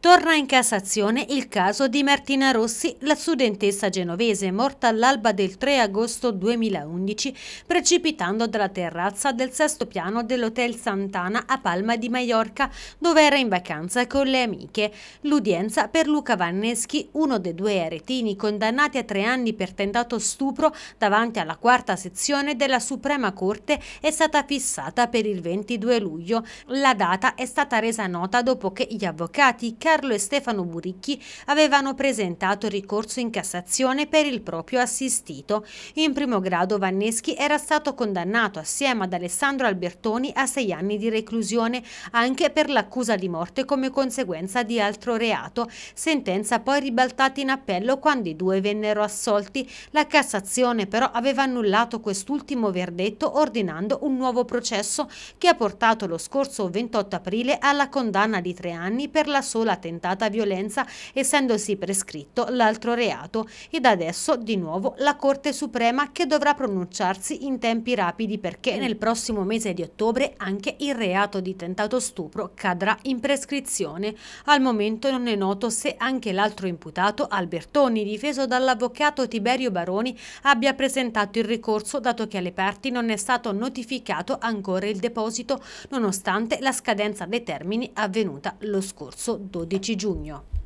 Torna in Cassazione il caso di Martina Rossi, la studentessa genovese morta all'alba del 3 agosto 2011 precipitando dalla terrazza del sesto piano dell'Hotel Santana a Palma di Maiorca dove era in vacanza con le amiche. L'udienza per Luca Vanneschi, uno dei due aretini condannati a tre anni per tentato stupro davanti alla quarta sezione della Suprema Corte è stata fissata per il 22 luglio. La data è stata resa nota dopo che gli avvocati Carlo e Stefano Buricchi avevano presentato ricorso in Cassazione per il proprio assistito. In primo grado Vanneschi era stato condannato assieme ad Alessandro Albertoni a sei anni di reclusione anche per l'accusa di morte come conseguenza di altro reato, sentenza poi ribaltata in appello quando i due vennero assolti. La Cassazione però aveva annullato quest'ultimo verdetto ordinando un nuovo processo che ha portato lo scorso 28 aprile alla condanna di tre anni per la sola tentata violenza essendosi prescritto l'altro reato ed adesso di nuovo la Corte Suprema che dovrà pronunciarsi in tempi rapidi perché nel prossimo mese di ottobre anche il reato di tentato stupro cadrà in prescrizione. Al momento non è noto se anche l'altro imputato, Albertoni, difeso dall'avvocato Tiberio Baroni, abbia presentato il ricorso dato che alle parti non è stato notificato ancora il deposito nonostante la scadenza dei termini avvenuta lo scorso 12 12 giugno.